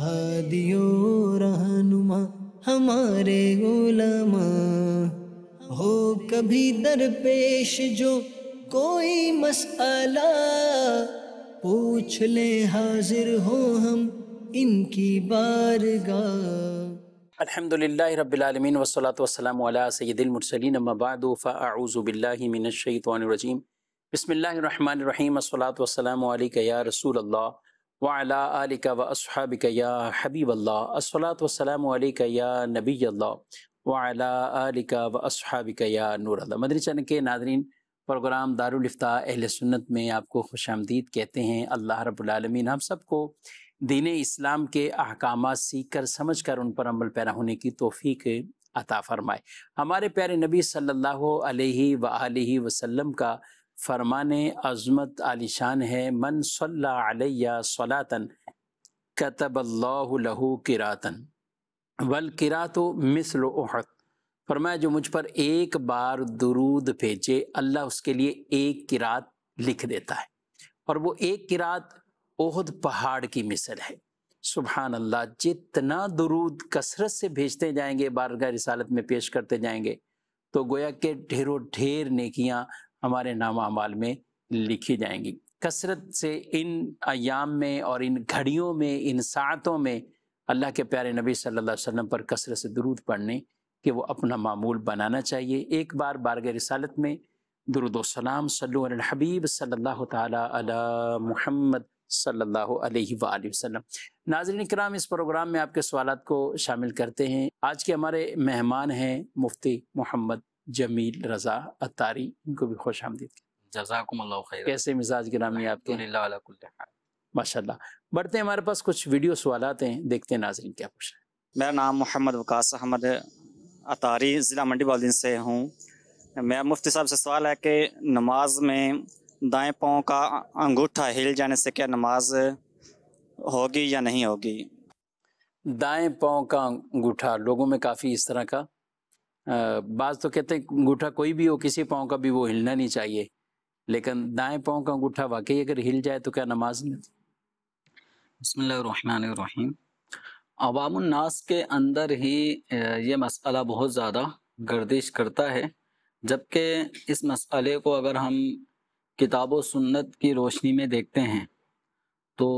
हादियो रहनुमा हमारे गुलामा हो कभी दरपेश जो कोई मसला पूछ ले हाजिर हो हम इनकी बारगाह अलहमदिल्ला रबालमीन वसलात वसलम सैदिलमरसलिन मबाद फ़ाऊज़बिल्लिमिनशतवानरजीम बसमीम असलात वसलम या रसूल अल्लाह वाला आलिका व असहाबिका या हबीब अल्लाह असलात वसलाम नबी अल्लाह वाला आलिका मदरी चैनल के नादरीन प्रोग्राम दारुलफ्ता अहल सुन्नत में आपको खुश आमदीद कहते हैं अल्लाह रबालमीन हम सबको दीन इस्लाम के अहकाम सीख कर समझ कर उन पर अमल पैरा होने की तोफ़ी अता फ़रमाए हमारे प्यारे नबी सल्लल्लाहु अलैहि वसल्लम का फरमान अज़मत आलिशान है मन सल्ला सलातन कतबल्लाहू किरातन वल किरा तो मिसल उहद फरमाया जो मुझ पर एक बार दुरूद भेजे अल्लाह उसके लिए एक किरात लिख देता है और वो एक किरात ओहद पहाड़ की मिसल है सुबहान अल्लाह जितना दुरूद कसरत से भेजते जाएंगे बारगाह रिसालत में पेश करते जाएंगे तो गोया के ढेरों ढेर नेकियां हमारे नाम अमाल में लिखी जाएंगी कसरत से इन अयाम में और इन घड़ियों में इन सातों में अल्लाह के प्यारे नबी सल्लल्लाहु अलैहि वसल्लम पर कसरत से दरूद पढ़ने कि वो अपना मामूल बनाना चाहिए एक बार बारग रसालत में दरुदोसलाम सल्लबीब सल्ह महमद सल्ला नाजरन कराम इस प्रोग्राम में आपके सवाल को शामिल करते हैं आज के हमारे मेहमान हैं मुफ्ती मोहम्मद जमील रजा अतारी इनको भी खुश आमदीद कैसे मिजाज गिरामी आपके माशा बढ़ते हैं हमारे पास कुछ वीडियो सवाल आते हैं देखते हैं नाजरीन क्या पूछ रहे हैं मेरा नाम मोहम्मद वकास अहमद अतारी ज़िला मंडी बालदीन से हूँ मेरा मुफ्ती साहब से सवाल है कि नमाज में दाएं पाँव का अंगूठा हिल जाने से क्या नमाज होगी या नहीं होगी दाएं पाँव का अंगूठा लोगों में काफ़ी इस तरह का बाज तो कहते हैं अंगूठा कोई भी हो किसी पाँव का भी वो हिलना नहीं चाहिए लेकिन दाएं पाँव का अंगूठा वाकई अगर हिल जाए तो क्या नमाज नहीं बसमीम अवामनास के अंदर ही ये मसला बहुत ज़्यादा गर्दिश करता है जबकि इस मसले को अगर हम किताब सुन्नत की रोशनी में देखते हैं तो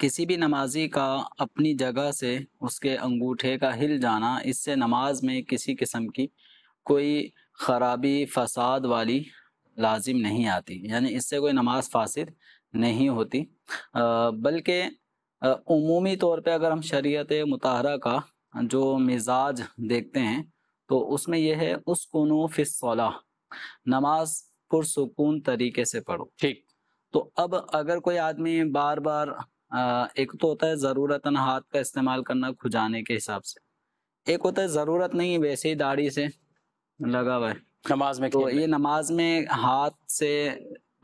किसी भी नमाजी का अपनी जगह से उसके अंगूठे का हिल जाना इससे नमाज में किसी किस्म की कोई खराबी फसाद वाली लाजिम नहीं आती यानी इससे कोई नमाज फासिद नहीं होती बल्कि अमूमी तौर पे अगर हम शरीयत मतहरा का जो मिजाज देखते हैं तो उसमें यह है उस कनो फिसला नमाज पुरसकून तरीके से पढ़ो ठीक तो अब अगर कोई आदमी बार बार एक तो होता है ज़रूरतन हाथ का इस्तेमाल करना खुजाने के हिसाब से एक होता है ज़रूरत नहीं वैसे ही दाढ़ी से लगा हुआ है नमाज में तो ये नमाज में हाथ से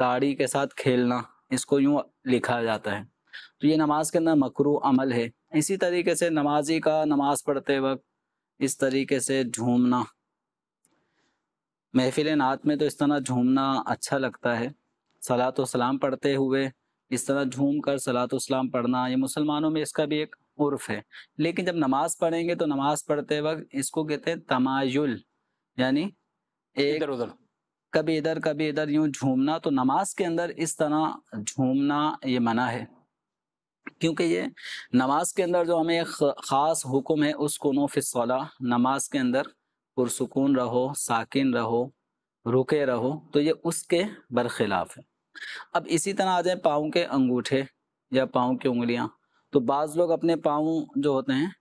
दाढ़ी के साथ खेलना इसको यूं लिखा जाता है तो ये नमाज के अंदर मकरू अमल है इसी तरीके से नमाजी का नमाज पढ़ते वक्त इस तरीके से झूमना महफिल नात में तो इस तरह झूमना अच्छा लगता है सलात सलाम पढ़ते हुए इस तरह झूम कर सलातम पढ़ना ये मुसलमानों में इसका भी एक उर्फ है लेकिन जब नमाज पढ़ेंगे तो नमाज पढ़ते वक्त इसको कहते हैं तमायुल यानी एक इधर उधर कभी इधर कभी इधर यूं झूमना तो नमाज के अंदर इस तरह झूमना ये मना है क्योंकि ये नमाज के अंदर जो हमें एक ख़ास हुक्म है उसको फिसला नमाज के अंदर पुरसकून रहो साकिन रहो रुके रहो तो ये उसके बरखिलाफ़ है अब इसी तरह आ जाए पाँव के अंगूठे या पाँव की उंगलियाँ तो बाज लोग अपने पाँव जो होते हैं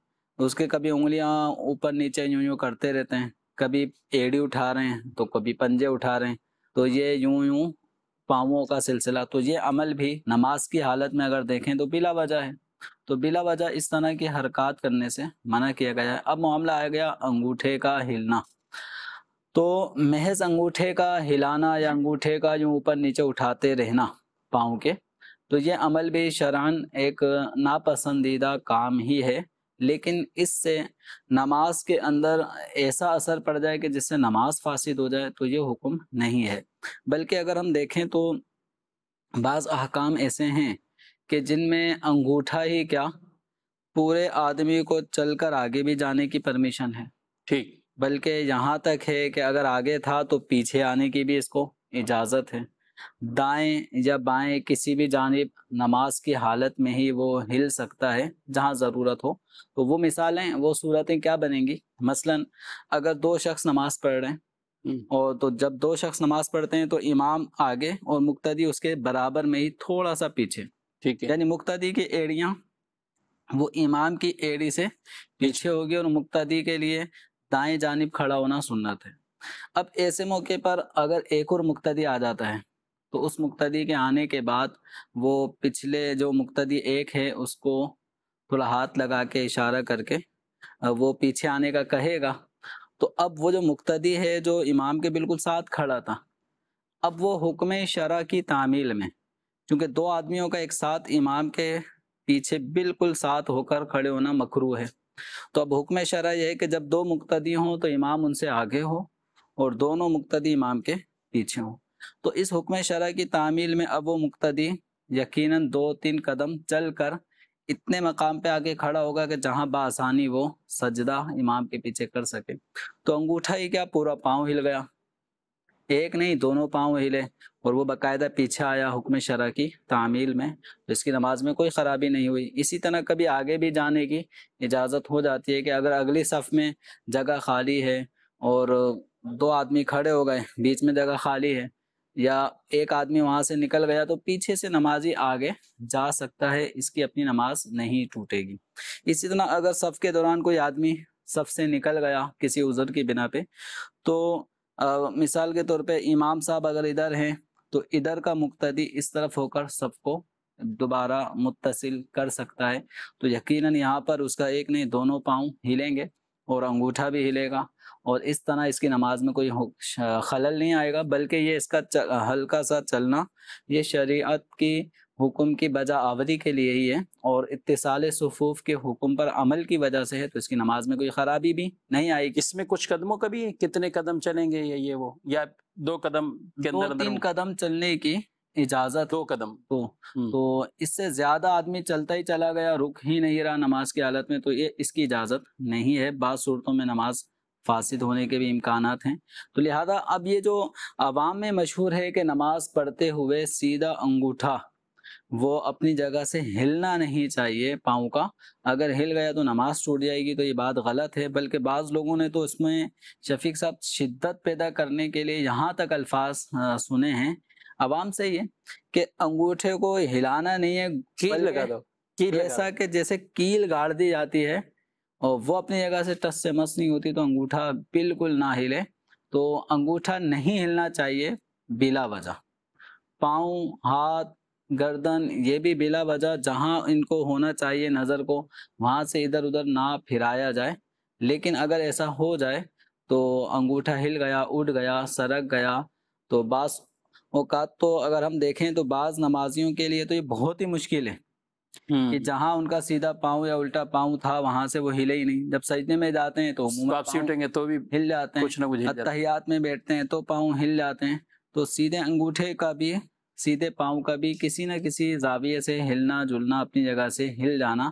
उसके कभी उंगलियाँ ऊपर नीचे यूं यूं करते रहते हैं कभी एड़ी उठा रहे हैं तो कभी पंजे उठा रहे हैं तो ये यूं यूं पाँवों का सिलसिला तो ये अमल भी नमाज की हालत में अगर देखें तो बिला वजह है तो बिला वजह इस तरह की हरकत करने से मना किया गया है अब मामला आ गया अंगूठे का हिलना तो महज अंगूठे का हिलाना या अंगूठे का यूँ ऊपर नीचे उठाते रहना पाँव के तो ये अमल भी शरान एक नापसंदीदा काम ही है लेकिन इससे नमाज के अंदर ऐसा असर पड़ जाए कि जिससे नमाज फासिद हो जाए तो ये हुक्म नहीं है बल्कि अगर हम देखें तो बाज़ अहकाम ऐसे हैं कि जिनमें अंगूठा ही क्या पूरे आदमी को चलकर आगे भी जाने की परमिशन है ठीक बल्कि यहाँ तक है कि अगर आगे था तो पीछे आने की भी इसको इजाज़त है दाएं या बाएं किसी भी जानब नमाज की हालत में ही वो हिल सकता है जहाँ ज़रूरत हो तो वो मिसालें वो सूरतें क्या बनेंगी मसलन अगर दो शख्स नमाज पढ़ रहे हैं हम्म। और तो जब दो शख्स नमाज पढ़ते हैं तो इमाम आगे और मुक्तदी उसके बराबर में ही थोड़ा सा पीछे ठीक है यानी मुक्तदी की एड़ियाँ वो इमाम की एड़ी से पीछे होगी और मुक्तदी के लिए दाएं जानब खड़ा होना सुन्नत है अब ऐसे मौके पर अगर एक और मुक्तदी आ जाता है तो उस मुक्तदी के आने के बाद वो पिछले जो मुक्तदी एक है उसको थोड़ा हाथ लगा के इशारा करके वो पीछे आने का कहेगा तो अब वो जो मुक्तदी है जो इमाम के बिल्कुल साथ खड़ा था अब वो हुक्म शरा की तामील में क्योंकि दो आदमियों का एक साथ इमाम के पीछे बिल्कुल साथ होकर खड़े होना मकरू है तो अब हुक्म शरा यह है कि जब दो मुक्तदी हों तो इमाम उनसे आगे हो और दोनों मुक्तदी इमाम के पीछे हों तो इस हुक्म शरा की तामील में अब वो मुक्तदी यकीनन दो तीन कदम चल कर इतने मकाम पे आगे खड़ा होगा कि जहाँ बसानी वो सजदा इमाम के पीछे कर सके तो अंगूठा ही क्या पूरा पाँव हिल गया एक नहीं दोनों पाँव हिले और वो बकायदा पीछे आया हुक्म शरा की तामील में तो इसकी नमाज में कोई ख़राबी नहीं हुई इसी तरह कभी आगे भी जाने की इजाज़त हो जाती है कि अगर अगली सफ़ में जगह खाली है और दो आदमी खड़े हो गए बीच में जगह खाली है या एक आदमी वहाँ से निकल गया तो पीछे से नमाजी आगे जा सकता है इसकी अपनी नमाज नहीं टूटेगी इसी तरह अगर सफ़ के दौरान कोई आदमी सफ़ से निकल गया किसी उज़र की बिना पे तो मिसाल के तौर पे इमाम साहब अगर इधर हैं तो इधर का मुक्तदी इस तरफ होकर सबको दोबारा मुतसिल कर सकता है तो यकीनन यहाँ पर उसका एक नहीं दोनों पाँव हिलेंगे और अंगूठा भी हिलेगा और इस तरह इसकी नमाज में कोई खलल नहीं आएगा बल्कि ये इसका हल्का सा चलना ये शरीयत की हुक्म की वजह आवधि के लिए ही है और इतसाल सफूफ के हुक्म पर अमल की वजह से है तो इसकी नमाज में कोई ख़राबी भी नहीं आएगी इसमें कुछ कदमों का भी कितने कदम चलेंगे या ये वो या दो कदम के अंदर तीन कदम चलने की इजाजत दो कदम तो हम्म। तो इससे ज्यादा आदमी चलता ही चला गया रुक ही नहीं रहा नमाज की हालत में तो ये इसकी इजाजत नहीं है बाद सूरतों में नमाज फासिद होने के भी इम्कान हैं तो लिहाजा अब ये जो आवाम में मशहूर है कि नमाज पढ़ते हुए सीधा अंगूठा वो अपनी जगह से हिलना नहीं चाहिए पाँव का अगर हिल गया तो नमाज टूट जाएगी तो ये बात गलत है बल्कि बाज़ लोगों ने तो इसमें शफीक साहब शिद्दत पैदा करने के लिए यहाँ तक अल्फाज सुने हैं आवाम से ये कि अंगूठे को हिलाना नहीं है कील लगा दो कील ऐसा कि जैसे कील गाड़ दी जाती है और वो अपनी जगह से टस से मस नहीं होती तो अंगूठा बिल्कुल ना हिले तो अंगूठा नहीं हिलना चाहिए बिला वजह पाँव हाथ गर्दन ये भी बिला वजह जहाँ इनको होना चाहिए नज़र को वहाँ से इधर उधर ना फिराया जाए लेकिन अगर ऐसा हो जाए तो अंगूठा हिल गया उड़ गया सरक गया तो बास औकात तो अगर हम देखें तो बाज नमाजियों के लिए तो ये बहुत ही मुश्किल है कि हम्म। जहाँ उनका सीधा पाँव या उल्टा पाँव था वहां से वो हिले ही नहीं जब सजने में जाते हैं तो वापसी उठेंगे तो भी हिल जाते हैं कुछ ना कुछ तहियात में बैठते हैं तो पाँव हिल जाते हैं तो सीधे अंगूठे का भी सीधे पाँव का भी किसी न किसी जाविये से हिलना जुलना अपनी जगह से हिल जाना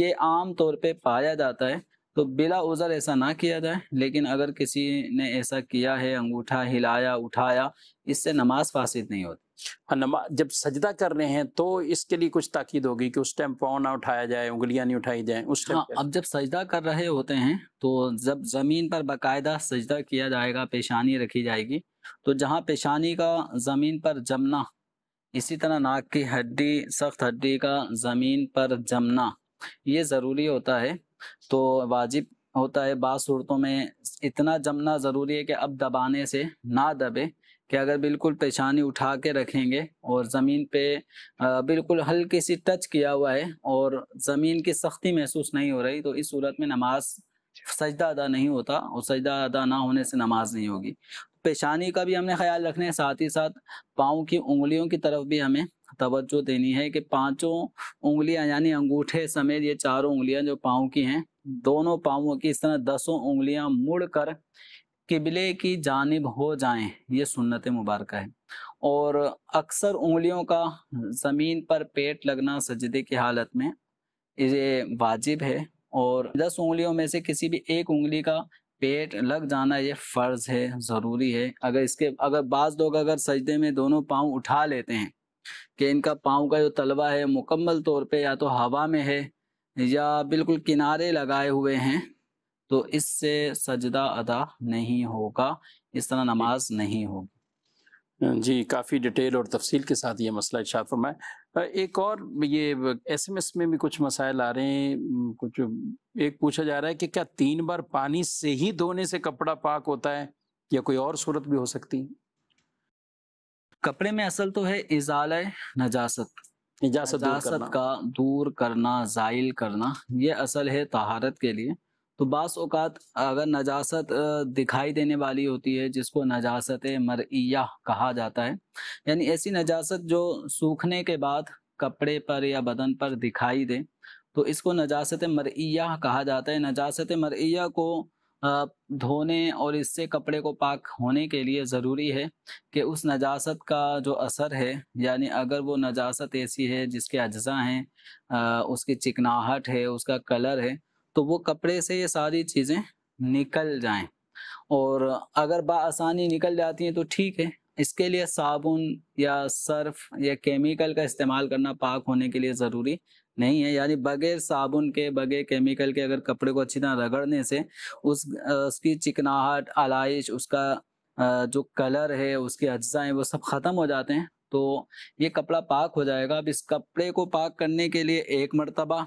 ये आम तौर पे पाया जाता है तो बिला उजर ऐसा ना किया जाए लेकिन अगर किसी ने ऐसा किया है अंगूठा हिलाया उठाया इससे नमाज फासिद नहीं होती हाँ, नमा जब सजदा कर रहे हैं तो इसके लिए कुछ ताकीद होगी कि उस टाइम पाँव ना उठाया जाए उंगलियां नहीं उठाई जाए उस टाइम हाँ, अब जब सजदा कर रहे होते हैं तो जब ज़मीन पर बाकायदा सजदा किया जाएगा पेशानी रखी जाएगी तो जहाँ पेशानी का ज़मीन पर जमना इसी तरह नाक की हड्डी सख्त हड्डी का ज़मीन पर जमना ये ज़रूरी होता है तो वाजिब होता है बाद सूरतों में इतना जमना ज़रूरी है कि अब दबाने से ना दबे कि अगर बिल्कुल पेशानी उठा के रखेंगे और ज़मीन पे बिल्कुल हल्की सी टच किया हुआ है और ज़मीन की सख्ती महसूस नहीं हो रही तो इस सूरत में नमाज सजदा अदा नहीं होता और सजदा अदा ना होने से नमाज नहीं होगी पेशानी का भी हमने ख्याल रखना है साथ ही साथ पाँव की उंगलियों की तरफ भी हमें तवज्जो देनी है कि पांचों उंगलियां यानी अंगूठे समेत ये चारों उंगलियां जो पाँव की हैं दोनों पाँवों की इस तरह दसों उंगलियां मुड़कर किबले की जानब हो जाएं ये सुन्नत मुबारक है और अक्सर उंगलियों का ज़मीन पर पेट लगना सजदे की हालत में ये वाजिब है और दस उंगलियों में से किसी भी एक उंगली का पेट लग जाना ये फर्ज है ज़रूरी है अगर इसके अगर बाज़ लोग अगर सजदे में दोनों पाँव उठा लेते हैं कि इनका पाँव का जो तलवा है मुकम्मल तौर पे या तो हवा में है या बिल्कुल किनारे लगाए हुए हैं तो इससे सजदा अदा नहीं होगा इस तरह नमाज नहीं होगी जी काफ़ी डिटेल और तफसील के साथ ये मसला इशार फरमाए एक और ये एसएमएस में भी कुछ मसाइल आ रहे हैं कुछ एक पूछा जा रहा है कि क्या तीन बार पानी से ही धोने से कपड़ा पाक होता है या कोई और सूरत भी हो सकती है कपड़े में असल तो है इजाल नजासत इजाजत का दूर करना जाइल करना ये असल है तहारत के लिए तो बास अवकात अगर नजासत दिखाई देने वाली होती है जिसको नजासत मरिया कहा जाता है यानी ऐसी नजासत जो सूखने के बाद कपड़े पर या बदन पर दिखाई दे तो इसको नजासत मरिया कहा जाता है नजासत मरिया को धोने और इससे कपड़े को पाक होने के लिए ज़रूरी है कि उस नजासत का जो असर है यानी अगर वो नजासत ऐसी है जिसके अज्जा हैं उसकी चिकनाहट है उसका कलर है तो वो कपड़े से ये सारी चीज़ें निकल जाएं और अगर आसानी निकल जाती हैं तो ठीक है इसके लिए साबुन या सर्फ या केमिकल का इस्तेमाल करना पाक होने के लिए ज़रूरी नहीं है यानी बगैर साबुन के बगैर केमिकल के अगर कपड़े को अच्छी तरह रगड़ने से उस उसकी चिकनाहट आलाइश उसका जो कलर है उसके अज्जा हैं वो सब ख़त्म हो जाते हैं तो ये कपड़ा पाक हो जाएगा अब इस कपड़े को पाक करने के लिए एक मरतबा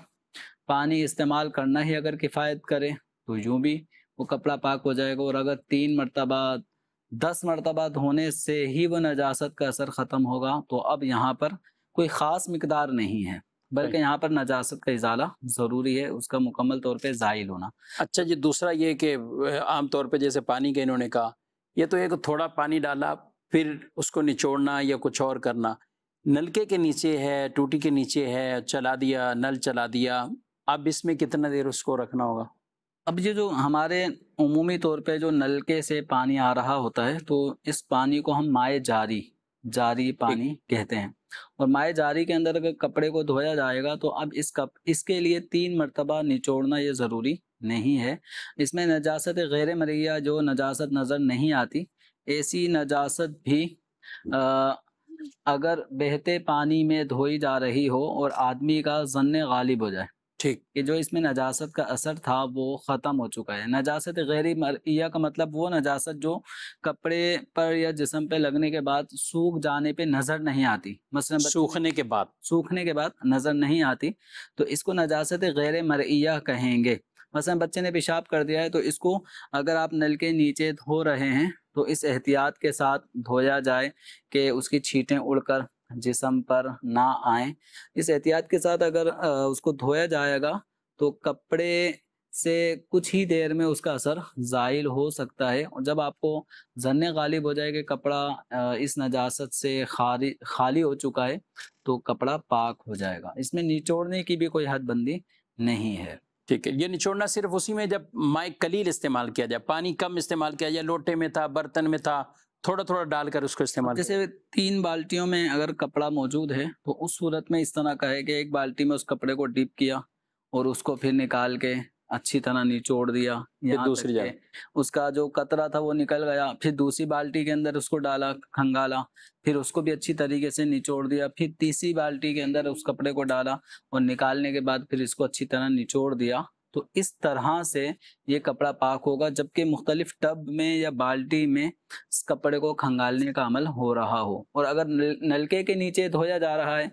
पानी इस्तेमाल करना ही अगर किफ़ायत करें तो यूँ भी वो कपड़ा पाक हो जाएगा और अगर तीन मरतबा दस मरतबा धोने से ही वो नजास्त का असर ख़त्म होगा तो अब यहाँ पर कोई ख़ास मकदार नहीं है बल्कि यहाँ पर नजास्त का इजाला ज़रूरी है उसका मुकम्मल तौर पर जायल होना अच्छा जी दूसरा ये कि आम तौर पर जैसे पानी के इन्होंने कहा यह तो एक थोड़ा पानी डाला फिर उसको निचोड़ना या कुछ और करना नलके के नीचे है टूटी के नीचे है चला दिया नल चला दिया अब इसमें कितना देर उसको रखना होगा अब ये जो हमारे अमूमी तौर पे जो नलके से पानी आ रहा होता है तो इस पानी को हम माए जारी जारी पानी कहते हैं और माए जारी के अंदर अगर कपड़े को धोया जाएगा तो अब इस कप इसके लिए तीन मरतबा निचोड़ना ये ज़रूरी नहीं है इसमें नजासत गैर मरिया जो नजासत नज़र नहीं आती ऐसी नजासत भी आ, अगर बहते पानी में धोई जा रही हो और आदमी का जन्न गालिब हो जाए ठीक कि जो इसमें नजासत का असर था वो ख़त्म हो चुका है नजासत गैर मरिया का मतलब वो नजासत जो कपड़े पर या जिसम पे लगने के बाद सूख जाने पे नज़र नहीं आती मसलन सूखने के बाद सूखने के बाद नज़र नहीं आती तो इसको नजासत गैर मरिया कहेंगे मसलन बच्चे ने पेशाब कर दिया है तो इसको अगर आप नल के नीचे धो रहे हैं तो इस एहतियात के साथ धोया जाए कि उसकी छीटें उड़कर जिसम पर ना आए इस एहतियात के साथ अगर उसको धोया जाएगा तो कपड़े से कुछ ही देर में उसका असर जाहिल हो सकता है और जब आपको जन्ने गालिब हो जाए कि कपड़ा इस नजास्त से खाली खाली हो चुका है तो कपड़ा पाक हो जाएगा इसमें निचोड़ने की भी कोई हदबंदी नहीं है ठीक है ये निचोड़ना सिर्फ उसी में जब माइक कलील इस्तेमाल किया जाए पानी कम इस्तेमाल किया जाए लोटे में था बर्तन में था थोड़ा थोड़ा डालकर उसको इस्तेमाल जैसे तीन बाल्टियों में अगर कपड़ा मौजूद है तो उस सूरत में इस तरह का है कि एक बाल्टी में उस कपड़े को डिप किया और उसको फिर निकाल के अच्छी तरह निचोड़ दिया फिर दूसरी जगह उसका जो कतरा था वो निकल गया फिर दूसरी बाल्टी के अंदर उसको डाला खंगाला फिर उसको भी अच्छी तरीके से निचोड़ दिया फिर तीसरी बाल्टी के अंदर उस कपड़े को डाला और निकालने के बाद फिर इसको अच्छी तरह निचोड़ दिया तो इस तरह से ये कपड़ा पाक होगा जबकि मुख्तलिफ टब में या बाल्टी में इस कपड़े को खंगालने का अमल हो रहा हो और अगर नलके के नीचे धोया जा रहा है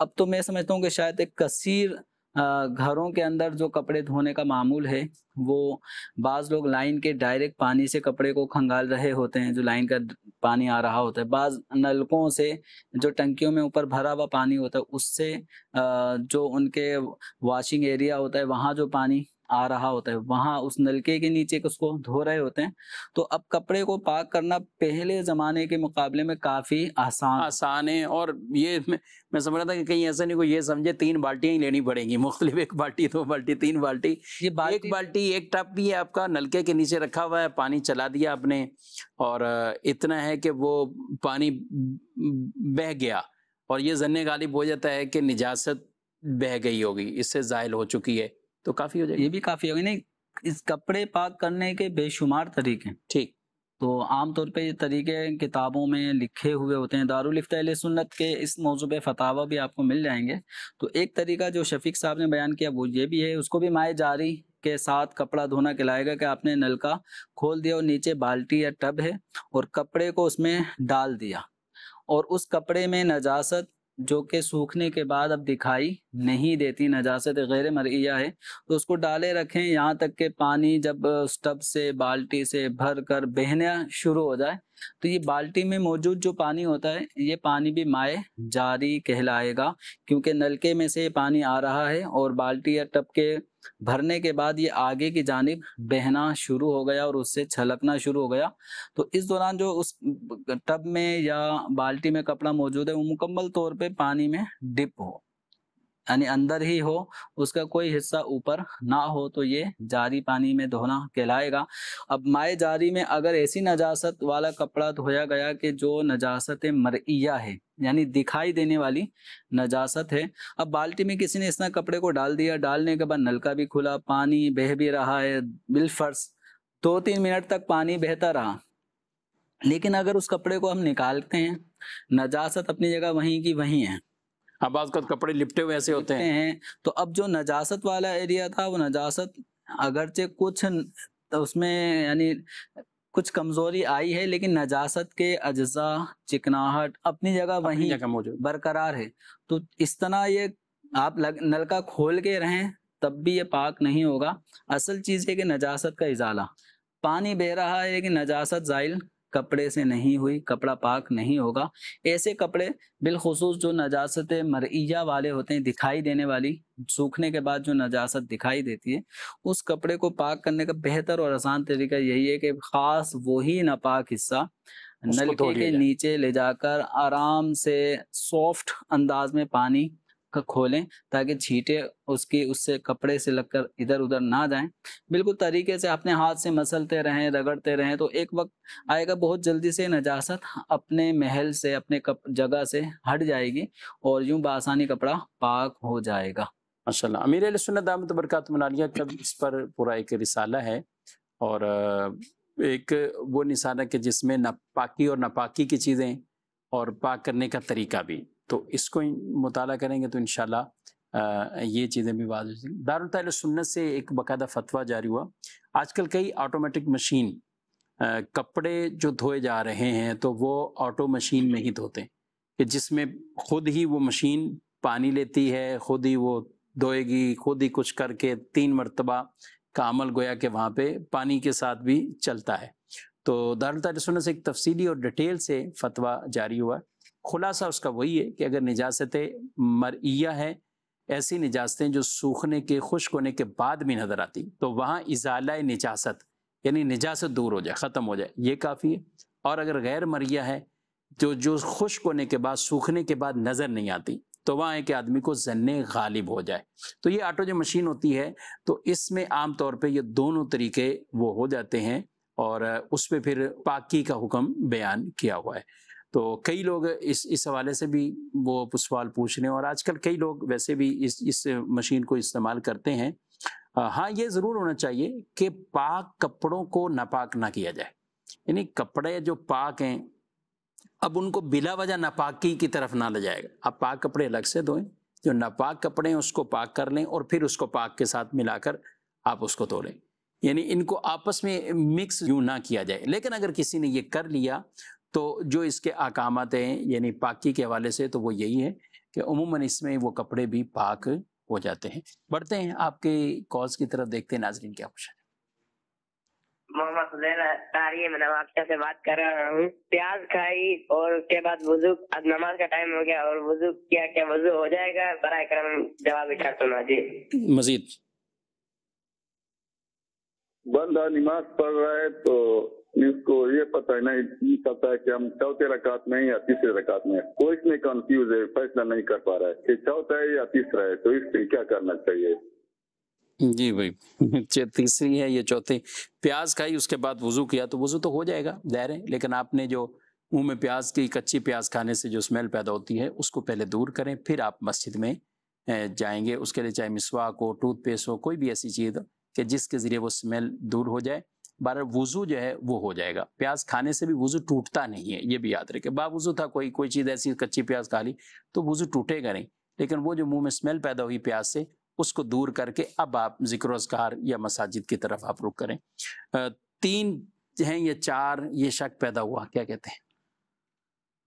अब तो मैं समझता हूँ कि शायद एक कसीर घरों के अंदर जो कपड़े धोने का मामूल है वो बाज लोग लाइन के डायरेक्ट पानी से कपड़े को खंगाल रहे होते हैं जो लाइन का पानी आ रहा होता है बाज नलकों से जो टंकियों में ऊपर भरा हुआ पानी होता है उससे जो उनके वॉशिंग एरिया होता है वहाँ जो पानी आ रहा होता है वहां उस नलके के नीचे उसको धो रहे होते हैं तो अब कपड़े को पाक करना पहले जमाने के मुकाबले में काफी आसान आसान है और ये मैं, समझ रहा था कि कहीं ऐसा नहीं कोई ये समझे तीन बाल्टियां ही लेनी पड़ेंगी मुख्तलिफ एक बाल्टी दो बाल्टी तीन बाल्टी ये बाल्टी एक बाल्टी एक टप भी है आपका नलके के नीचे रखा हुआ है पानी चला दिया आपने और इतना है कि वो पानी बह गया और ये जन्ने गालिब हो जाता है कि निजात बह गई होगी इससे जायल हो चुकी है तो काफी हो जाएगा ये भी काफी होगी नहीं इस कपड़े पाक करने के बेशुमार तरीके ठीक तो आमतौर पर ये तरीके किताबों में लिखे हुए होते हैं दारुल दारुलफ्तल सुन्नत के इस मौजूब फतावा भी आपको मिल जाएंगे तो एक तरीका जो शफीक साहब ने बयान किया वो ये भी है उसको भी माए जारी के साथ कपड़ा धोना खिलाएगा कि आपने नलका खोल दिया और नीचे बाल्टी या टब है और कपड़े को उसमें डाल दिया और उस कपड़े में नजासत जो कि सूखने के बाद अब दिखाई नहीं देती नजासत गैर मरिया है तो उसको डाले रखें यहाँ तक के पानी जब स्टब से बाल्टी से भर कर बहना शुरू हो जाए तो ये बाल्टी में मौजूद जो पानी होता है ये पानी भी माए जारी कहलाएगा क्योंकि नलके में से पानी आ रहा है और बाल्टी या टब के भरने के बाद ये आगे की जानब बहना शुरू हो गया और उससे छलकना शुरू हो गया तो इस दौरान जो उस टब में या बाल्टी में कपड़ा मौजूद है वो मुकम्मल तौर पे पानी में डिप हो यानी अंदर ही हो उसका कोई हिस्सा ऊपर ना हो तो ये जारी पानी में धोना कहलाएगा अब माए जारी में अगर ऐसी नजासत वाला कपड़ा धोया गया कि जो नजासत मरिया है यानी दिखाई देने वाली नजासत है अब बाल्टी में किसी ने इस कपड़े को डाल दिया डालने के बाद नलका भी खुला पानी बह भी रहा है बिलफर्स दो तीन मिनट तक पानी बहता रहा लेकिन अगर उस कपड़े को हम निकालते हैं नजासत अपनी जगह वहीं की वहीं है अब हाँ, आजकल कपड़े लिपटे हुए ऐसे होते हैं।, तो अब जो नजासत वाला एरिया था वो नजासत अगरचे कुछ तो उसमें यानी कुछ कमजोरी आई है लेकिन नजासत के अज्जा चिकनाहट अपनी जगह वही बरकरार है तो इस तरह ये आप लग, नलका खोल के रहें तब भी ये पाक नहीं होगा असल चीज़ है कि नजासत का इजाला पानी बह रहा है लेकिन नजासत जाइल कपड़े से नहीं हुई कपड़ा पाक नहीं होगा ऐसे कपड़े बिलखसूस जो नजास्त मरिया वाले होते हैं दिखाई देने वाली सूखने के बाद जो नजास्त दिखाई देती है उस कपड़े को पाक करने का बेहतर और आसान तरीका यही है कि खास वही नापाक हिस्सा नलके के नीचे ले जाकर आराम से सॉफ्ट अंदाज में पानी खोलें ताकि छीटे उसकी उससे कपड़े से लगकर इधर उधर ना जाएं बिल्कुल तरीके से अपने हाथ से मसलते रहें रगड़ते रहें तो एक वक्त आएगा बहुत जल्दी से नजासत अपने महल से अपने कप, जगह से हट जाएगी और यूं बासानी कपड़ा पाक हो जाएगा माशा अमीर सुन्नत बरकत मनालिया का इस पर पूरा एक रिसाला है और एक वो निशाना कि जिसमें नापाकी और नापाकी की चीज़ें और पाक करने का तरीका भी तो इसको मुताल करेंगे तो इन ये चीज़ें भी बात होती दारुल सुन्नत से एक बाकायदा फतवा जारी हुआ आजकल कई ऑटोमेटिक मशीन कपड़े जो धोए जा रहे हैं तो वो ऑटो मशीन में ही धोते हैं कि जिसमें खुद ही वो मशीन पानी लेती है खुद ही वो धोएगी खुद ही कुछ करके तीन मरतबा का अमल गोया के वहाँ पे पानी के साथ भी चलता है तो दारुल सुन्नत से एक तफसीली और डिटेल से फतवा जारी हुआ खुलासा उसका वही है कि अगर निजासतें मरिया है ऐसी निजास्तें जो सूखने के खुश्क होने के बाद भी नज़र आती तो वहाँ इजाला निजासत यानी निजात दूर हो जाए ख़त्म हो जाए ये काफ़ी है और अगर गैर मरिया है जो जो खुश्क होने के बाद सूखने के बाद नज़र नहीं आती तो वहाँ एक आदमी को जन्ने गालिब हो जाए तो ये ऑटो जो मशीन होती है तो इसमें आम तौर पर ये दोनों तरीके वो हो जाते हैं और उस पर फिर पाकि का हुक्म बयान किया हुआ है तो कई लोग इस इस हवाले से भी वो सवाल पूछ रहे हैं और आजकल कई लोग वैसे भी इस इस मशीन को इस्तेमाल करते हैं हाँ ये ज़रूर होना चाहिए कि पाक कपड़ों को नापाक ना किया जाए यानी कपड़े जो पाक हैं अब उनको बिला वजह नापाकी की तरफ ना ले जाएगा आप पाक कपड़े अलग से धोएं जो नापाक कपड़े हैं उसको पाक कर लें और फिर उसको पाक के साथ मिलाकर आप उसको धो लें यानी इनको आपस में मिक्स यूँ ना किया जाए लेकिन अगर किसी ने ये कर लिया तो जो इसके अकामत हैं यानी पाकी के हवाले से तो वो यही है कि उमूमन इसमें वो कपड़े भी पाक हो जाते हैं बढ़ते हैं आपके कॉज की तरफ देखते हैं नाजरीन क्या ऑप्शन मोहम्मद तारी मैं से बात कर रहा हूँ प्याज खाई और उसके बाद वजू अब नमाज का टाइम हो गया और वजू किया क्या वजू हो जाएगा बर करम जवाब इच्छा सुना तो जी मजीद बंदा नमाज पढ़ रहा है तो इसको ये पता है नहीं पता है कि हम चौथे रकात में या तीसरे रकात में कोई इसमें कंफ्यूज है फैसला नहीं कर पा रहा है कि चौथा है या तीसरा है तो इसमें क्या करना चाहिए जी भाई चे तीसरी है ये चौथी प्याज खाई उसके बाद वजू किया तो वजू तो हो जाएगा दायरे लेकिन आपने जो मुंह में प्याज की कच्ची प्याज खाने से जो स्मेल पैदा होती है उसको पहले दूर करें फिर आप मस्जिद में जाएंगे उसके लिए चाहे मिसवाक हो टूथपेस्ट हो कोई भी ऐसी चीज़ कि जिसके ज़रिए वो स्मेल दूर हो जाए बारह वज़ू जो है वो हो जाएगा प्याज खाने से भी वज़ू टूटता नहीं है ये भी याद रखे बावज़ू था कोई कोई चीज़ ऐसी कच्ची प्याज खा ली तो वज़ू टूटेगा नहीं लेकिन वो जो मुंह में स्मेल पैदा हुई प्याज से उसको दूर करके अब आप जिक्र या मसाजिद की तरफ आप रुख करें तीन हैं या चार ये शक पैदा हुआ क्या कहते हैं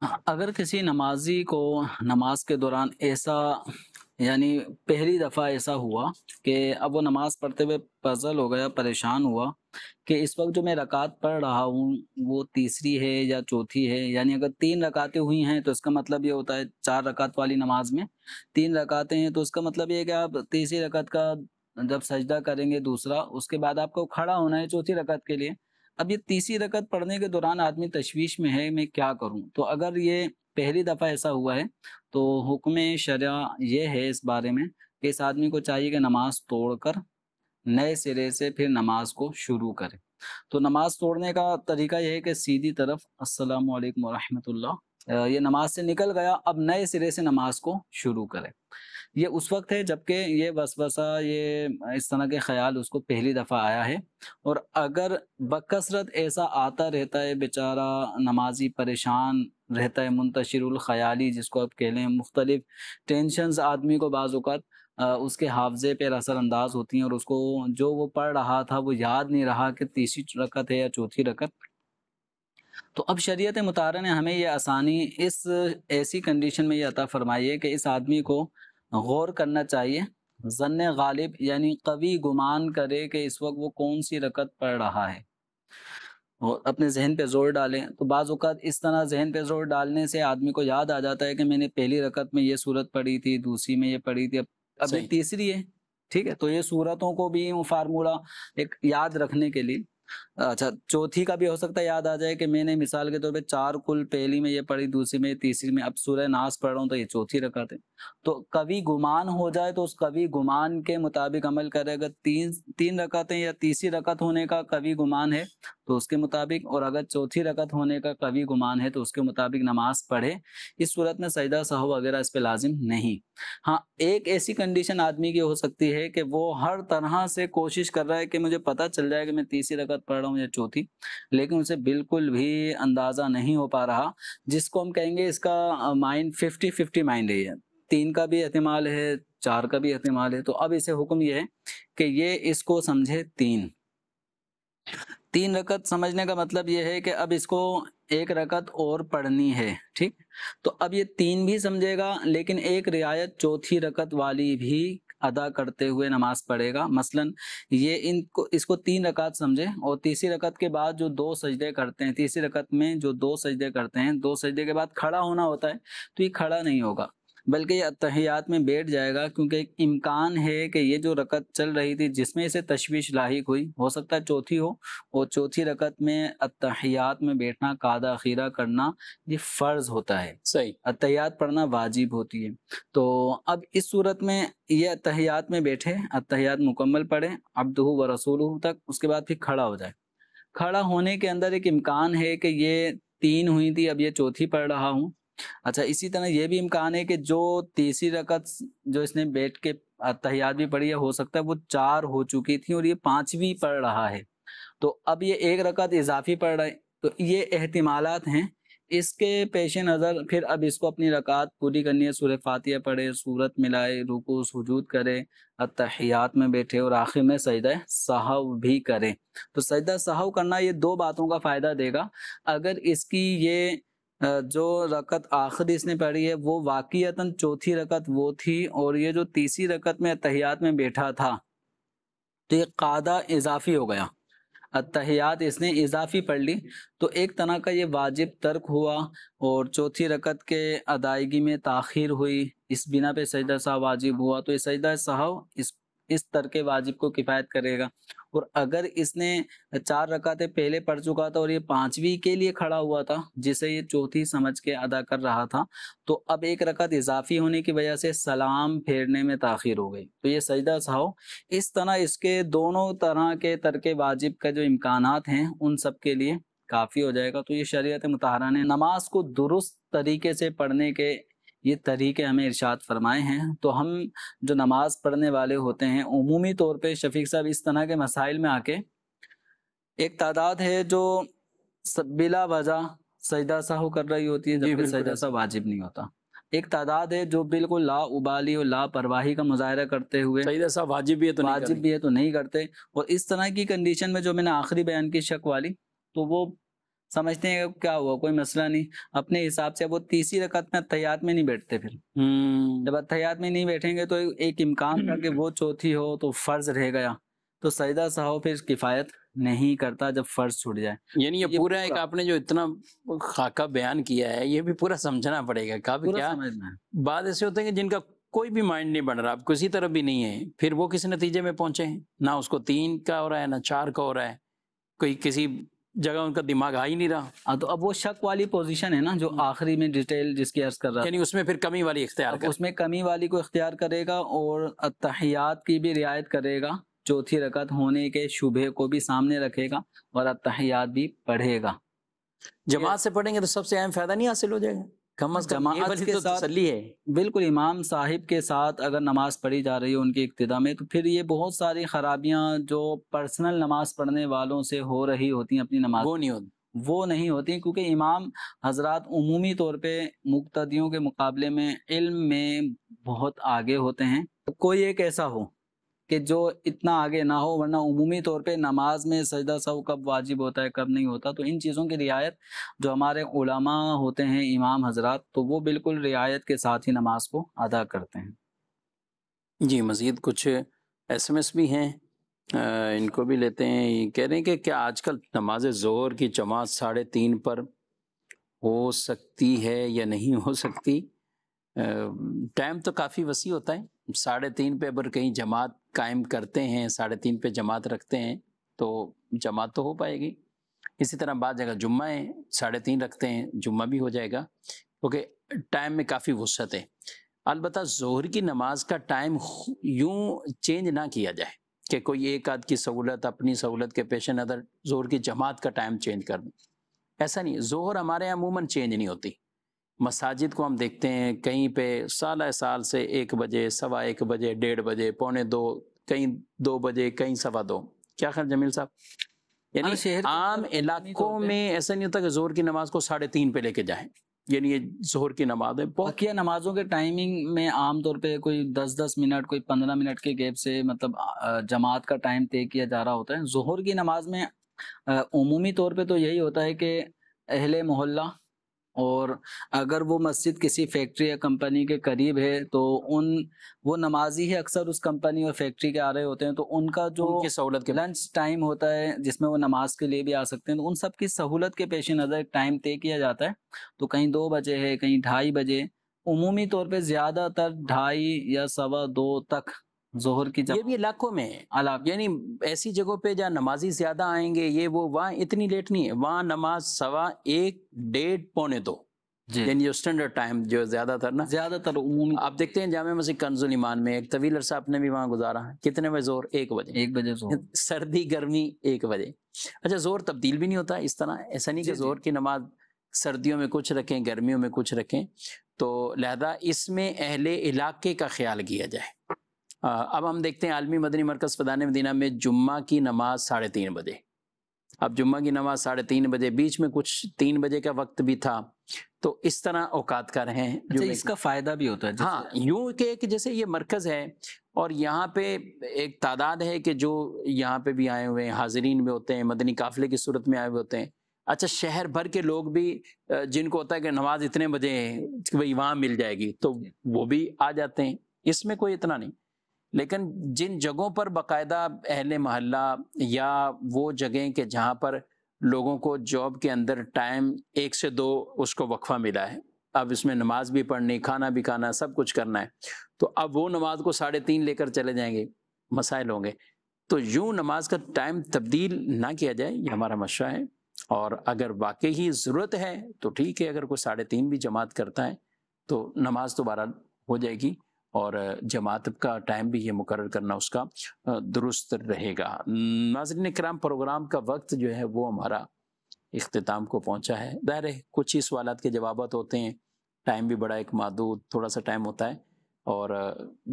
हाँ, अगर किसी नमाजी को नमाज के दौरान ऐसा यानी पहली दफ़ा ऐसा हुआ कि अब वो नमाज़ पढ़ते हुए पजल हो गया परेशान हुआ कि इस वक्त जो मैं रकात पढ़ रहा हूँ वो तीसरी है या चौथी है यानी अगर तीन रकातें हुई हैं तो इसका मतलब ये होता है चार रकात वाली नमाज में तीन रकातें हैं तो उसका मतलब ये है कि आप तीसरी रकत का जब सजदा करेंगे दूसरा उसके बाद आपको खड़ा होना है चौथी रकत के लिए अब ये तीसरी रकत पढ़ने के दौरान आदमी तशवीश में है मैं क्या करूँ तो अगर ये पहली दफ़ा ऐसा हुआ है तो हुक्म शरा ये है इस बारे में कि इस आदमी को चाहिए कि नमाज तोड़कर नए सिरे से फिर नमाज को शुरू करे तो नमाज तोड़ने का तरीका यह है कि सीधी तरफ असलम वालेकुम ये नमाज से निकल गया अब नए सिरे से नमाज को शुरू करे ये उस वक्त है जबकि ये वसवसा ये इस तरह के ख्याल उसको पहली दफ़ा आया है और अगर बकसरत ऐसा आता रहता है बेचारा नमाजी परेशान रहता है मुंतशरुल ख्याली जिसको आप कह लें मुख्तलिफ टेंशनस आदमी को बाज़ात उसके हाफजे पर असरअंदाज होती हैं और उसको जो वो पढ़ रहा था वो याद नहीं रहा कि तीसरी रकत है या चौथी रकत तो अब शरीत मतारा ने हमें यह आसानी इस ऐसी कंडीशन में यह अता फरमाई है कि इस आदमी को गौर करना चाहिए जन गालिब यानी कवि गुमान करे कि इस वक्त वो कौन सी रकत पढ़ रहा है और अपने जहन पे जोर डालें तो बाज़ात इस तरह जहन पे जोर डालने से आदमी को याद आ जाता है कि मैंने पहली रकत में ये सूरत पढ़ी थी दूसरी में ये पढ़ी थी अब अब तीसरी है ठीक है तो ये सूरतों को भी फार्मूला एक याद रखने के लिए अच्छा चौथी का भी हो सकता है याद आ जाए कि मैंने मिसाल के तौर पे चार कुल पहली में ये पढ़ी दूसरी में तीसरी में अब सूर्य नाश पढ़ रहा हूँ तो ये चौथी थे तो कवि गुमान हो जाए तो उस कवि गुमान के मुताबिक अमल करेगा तीन तीन रकातें या तीसरी रकत होने का कवि गुमान है तो उसके मुताबिक और अगर चौथी रकत होने का कभी गुमान है तो उसके मुताबिक नमाज पढ़े इस सूरत में सजदा सहो वगैरह इस पर लाजिम नहीं हाँ एक ऐसी कंडीशन आदमी की हो सकती है कि वो हर तरह से कोशिश कर रहा है कि मुझे पता चल जाए कि मैं तीसरी रकत पढ़ रहा हूँ या चौथी लेकिन उसे बिल्कुल भी अंदाज़ा नहीं हो पा रहा जिसको हम कहेंगे इसका माइंड फिफ्टी फिफ्टी माइंड है ये तीन का भी अहतमाल है चार का भी अहतमाल है तो अब इसे हुक्म यह है कि ये इसको समझे तीन तीन रकत समझने का मतलब ये है कि अब इसको एक रकत और पढ़नी है ठीक तो अब ये तीन भी समझेगा लेकिन एक रियायत चौथी रकत वाली भी अदा करते हुए नमाज पढ़ेगा मसलन ये इनको इसको तीन रकत समझे और तीसरी रकत के बाद जो दो सजदे करते हैं तीसरी रकत में जो दो सजदे करते हैं दो सजदे के बाद खड़ा होना होता है तो ये खड़ा नहीं होगा बल्कि अतहियात में बैठ जाएगा क्योंकि एक इम्कान है कि ये जो रकत चल रही थी जिसमें इसे तशवीश लाक हुई हो सकता है चौथी हो और चौथी रकत में अतहयात में बैठना कादा अखीरा करना ये फ़र्ज़ होता है सही अतहियात पढ़ना वाजिब होती है तो अब इस सूरत में ये अतहियात में बैठे अतहियात मुकम्मल पढ़े अब्दू व रसूल तक उसके बाद फिर खड़ा हो जाए खड़ा होने के अंदर एक इम्कान है कि ये तीन हुई थी अब ये चौथी पढ़ रहा हूँ अच्छा इसी तरह ये भी इम्कान है कि जो तीसरी रकत जो इसने बैठ के तहियात भी पढ़ी है हो सकता है वो चार हो चुकी थी और ये पाँचवीं पढ़ रहा है तो अब ये एक रकत इजाफी पढ़ रहे तो ये अहतमालत हैं इसके पेश नज़र फिर अब इसको अपनी रकात पूरी करनी है सूर्य फातिया पढ़े सूरत मिलाए रुको सजूद करे तहियात में बैठे और आखिर में सजदा सहव भी करें तो सजदा सहव करना ये दो बातों का फ़ायदा देगा अगर इसकी ये जो रकत आखिरी इसने पढ़ी है वो वाक़ता चौथी रकत वो थी और ये जो तीसरी रकत में अतहयात में बैठा था तो ये कादा इजाफी हो गया अतहयात इसने इजाफी पढ़ ली तो एक तरह का ये वाजिब तर्क हुआ और चौथी रकत के अदायगी में ताखिर हुई इस बिना पे सजदा साहब वाजिब हुआ तो ये सजदा साहब इस इस तर्क वाजिब को किफ़ायत करेगा और अगर इसने चार रकातें पहले पढ़ चुका था और ये पांचवी के लिए खड़ा हुआ था जिसे ये चौथी समझ के अदा कर रहा था तो अब एक रकत इजाफी होने की वजह से सलाम फेरने में ताखिर हो गई तो ये सजदा साहो इस तरह इसके दोनों तरह के तरक वाजिब का जो इम्कान हैं उन सब के लिए काफ़ी हो जाएगा तो ये शरीयत मतहरा ने नमाज को दुरुस्त तरीके से पढ़ने के ये तरीके हमें इरशाद फरमाए हैं तो हम जो नमाज़ पढ़ने वाले होते हैं उमूमी तौर पे शफीक साहब इस तरह के मसाइल में आके एक तादाद है जो बिला वजह सजदा साहु कर रही होती है जबकि सजदा सा वाजिब नहीं होता एक तादाद है जो बिल्कुल ला उबाली और ला परवाही का मुजाहरा करते हुए ऐसा वाजिब भी है तो वाजिब भी है तो नहीं करते और इस तरह की कंडीशन में जो मैंने आखिरी बयान की शक वाली तो वो समझते हैं क्या हुआ कोई मसला नहीं अपने हिसाब से वो तीसरी रकत में अतहयात में नहीं बैठते फिर हम्म। जब अतहयात में नहीं बैठेंगे तो एक इम्कान था कि वो चौथी हो तो फर्ज रह गया तो सजदा साहो फिर किफायत नहीं करता जब फर्ज छूट जाए यानी ये, ये पूरा एक आपने जो इतना खाका बयान किया है ये भी पूरा समझना पड़ेगा काफी क्या बात ऐसे होते हैं कि जिनका कोई भी माइंड नहीं बन रहा आप किसी तरफ भी नहीं है फिर वो किस नतीजे में पहुंचे हैं ना उसको तीन का हो रहा है ना चार का हो रहा है कोई किसी जगह उनका दिमाग आ ही नहीं रहा आ, हाँ, तो अब वो शक वाली पोजीशन है ना जो हम्म। आखिरी में डिटेल जिसकी अर्ज कर रहा यानी उसमें फिर कमी वाली इख्तियार उसमें कमी वाली को इख्तियार करेगा और अतहियात की भी रियायत करेगा चौथी रकत होने के शुभे को भी सामने रखेगा और अतहियात भी पढ़ेगा जमात से पढ़ेंगे तो सबसे अहम फ़ायदा नहीं हासिल हो जाएगा कम अज कम तो तसली है बिल्कुल इमाम साहिब के साथ अगर नमाज पढ़ी जा रही है उनकी इब्तदा में तो फिर ये बहुत सारी खराबियां जो पर्सनल नमाज पढ़ने वालों से हो रही होती हैं अपनी नमाज वो नहीं होती वो नहीं होती क्योंकि इमाम हजरत उमूमी तौर पे मुक्तदियों के मुकाबले में इल्म में बहुत आगे होते हैं तो कोई एक ऐसा हो कि जो इतना आगे ना हो वरना उमूमी तौर पे नमाज में सजदा सव कब वाजिब होता है कब नहीं होता तो इन चीज़ों की रियायत जो हमारे उलमा होते हैं इमाम हजरात तो वो बिल्कुल रियायत के साथ ही नमाज को अदा करते हैं जी मज़ीद कुछ एस भी हैं आ, इनको भी लेते हैं कह रहे हैं कि क्या आजकल नमाज ज़ोर की जमात साढ़े तीन पर हो सकती है या नहीं हो सकती टाइम तो काफ़ी वसी होता है साढ़े तीन पे अगर कहीं जमात कायम करते हैं साढ़े तीन पे जमात रखते हैं तो जमात तो हो पाएगी इसी तरह बाद जगह जुम्मा है साढ़े तीन रखते हैं जुम्मा भी हो जाएगा क्योंकि टाइम में काफ़ी वसत है अलबत् जहर की नमाज का टाइम यूँ चेंज ना किया जाए कि कोई एक आध की सहूलत अपनी सहूलत के पेश नज़र जोहर की जमात का टाइम चेंज कर दें ऐसा नहीं जोहर हमारे यहाँ अमूमन चेंज नहीं होती मसाजिद को हम देखते हैं कहीं पे साल साल से एक बजे सवा एक बजे डेढ़ बजे पौने दो कहीं दो बजे कहीं सवा दो क्या ख्याल जमील साहब यानी हाँ, आम तो इलाकों तो में ऐसा नहीं होता कि जोर की नमाज को साढ़े तीन पे लेके जाएं यानी ये जोर की नमाज है बहुत नमाजों के टाइमिंग में आमतौर पे कोई दस दस मिनट कोई पंद्रह मिनट के गैप से मतलब जमात का टाइम तय किया जा रहा होता है जोहर की नमाज में अमूमी तौर पर तो यही होता है कि अहले मोहल्ला और अगर वो मस्जिद किसी फैक्ट्री या कंपनी के करीब है तो उन वो नमाजी ही अक्सर उस कंपनी और फैक्ट्री के आ रहे होते हैं तो उनका जो सहूलत लंच टाइम होता है जिसमें वो नमाज के लिए भी आ सकते हैं तो उन सब की सहूलत के पेश नज़र टाइम तय किया जाता है तो कहीं दो बजे है कहीं ढाई बजे उमूमी तौर पर ज़्यादातर ढाई या सवा दो तक जोहर की ये भी इलाकों में आलाप यानी ऐसी जगहों पे जहाँ नमाजी ज्यादा आएंगे ये वो वहाँ इतनी लेट नहीं है वहाँ नमाज सवा एक डेढ़ पौने दो यानी जो स्टैंडर्ड टाइम जो ज्यादातर ना ज्यादातर आप देखते हैं जामे मस्जिद कंजुल ईमान में एक तवील अरसा आपने भी वहाँ गुजारा है कितने बजे जोर एक बजे एक बजे सर्दी गर्मी एक बजे अच्छा जोर तब्दील भी नहीं होता इस तरह ऐसा नहीं कि जोर की नमाज सर्दियों में कुछ रखें गर्मियों में कुछ रखें तो लिहाजा इसमें अहले इलाके का ख्याल किया जाए अब हम देखते हैं आलमी मदनी मरकज़ फदान मदीना में जुम्मा की नमाज साढ़े तीन बजे अब जुम्मा की नमाज साढ़े तीन बजे बीच में कुछ तीन बजे का वक्त भी था तो इस तरह औकात का रहे हैं अच्छा, इसका फ़ायदा भी होता है हाँ यूँ के एक जैसे ये मरकज़ है और यहाँ पे एक तादाद है कि जो यहाँ पे भी आए हुए हैं हाजरीन भी होते हैं मदनी काफ़िले की सूरत में आए हुए होते हैं अच्छा शहर भर के लोग भी जिनको होता है कि नमाज इतने बजे है कि भाई वहाँ मिल जाएगी तो वो भी आ जाते हैं इसमें कोई इतना नहीं लेकिन जिन जगहों पर बाकायदा अहल महल्ला या वो जगह के जहाँ पर लोगों को जॉब के अंदर टाइम एक से दो उसको वक्फा मिला है अब इसमें नमाज भी पढ़नी खाना भी खाना सब कुछ करना है तो अब वो नमाज को साढ़े तीन लेकर चले जाएंगे मसाइल होंगे तो यूँ नमाज का टाइम तब्दील ना किया जाए ये हमारा मशा है और अगर वाकई ही ज़रूरत है तो ठीक है अगर कोई साढ़े तीन भी जमात करता है तो नमाज दोबारा हो जाएगी और जमात का टाइम भी ये मुकर करना उसका दुरुस्त रहेगा नाजरन कराम प्रोग्राम का वक्त जो है वो हमारा अख्ताम को पहुँचा है दायरे कुछ ही सवाल के जवाब होते हैं टाइम भी बड़ा एक मादूद थोड़ा सा टाइम होता है और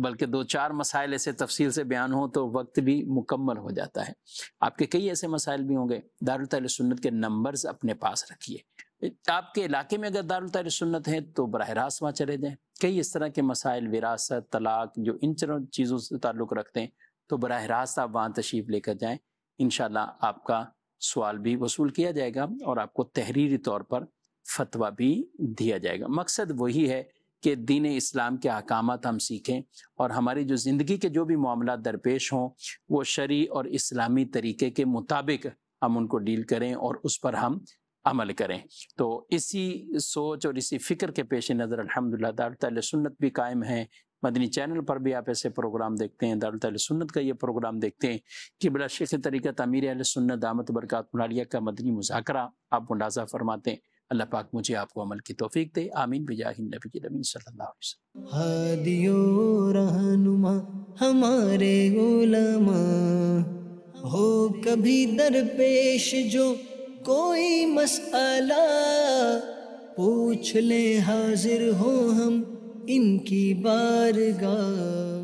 बल्कि दो चार मसाइल ऐसे तफसील से बयान हो तो वक्त भी मुकम्मल हो जाता है आपके कई ऐसे मसाइल भी होंगे दारुल सुन्नत के नंबर्स अपने पास रखिए आपके इलाके में अगर दारुलतार सुन्नत है तो बरह रास्त वहाँ चले जाएँ कई इस तरह के मसाइल विरासत तलाक जो इन चीज़ों से ताल्लुक़ रखते हैं तो बरह रास्त आप वहाँ तशरीफ़ लेकर जाएँ इन आपका सवाल भी वसूल किया जाएगा और आपको तहरीरी तौर पर फतवा भी दिया जाएगा मकसद वही है कि दीन इस्लाम के अहकाम हम सीखें और हमारी जो ज़िंदगी के जो भी मामला दरपेश हों वो शरी और इस्लामी तरीके के मुताबिक हम उनको डील करें और उस पर हम अमल करें तो इसी सोच और इसी फ़िक्र के पेश नज़र अलहमदिल्ला दारुल सुन्नत भी कायम है मदनी चैनल पर भी आप ऐसे प्रोग्राम देखते हैं दारुल सुन्नत का ये प्रोग्राम देखते हैं कि बड़ा शेख तरीक़ा तमीर सुन्नत दामत बरकत मालिया का मदनी मुजाकर आप मुंडाजा फरमाते हैं अल्लाह पाक मुझे आपको अमल की तोफ़ी दे आमीन बिजाहिन नबी नबी सल्ला हमारे गुलमा हो कभी दरपेश जो कोई मसला पूछ ले हाजिर हो हम इनकी बारगाह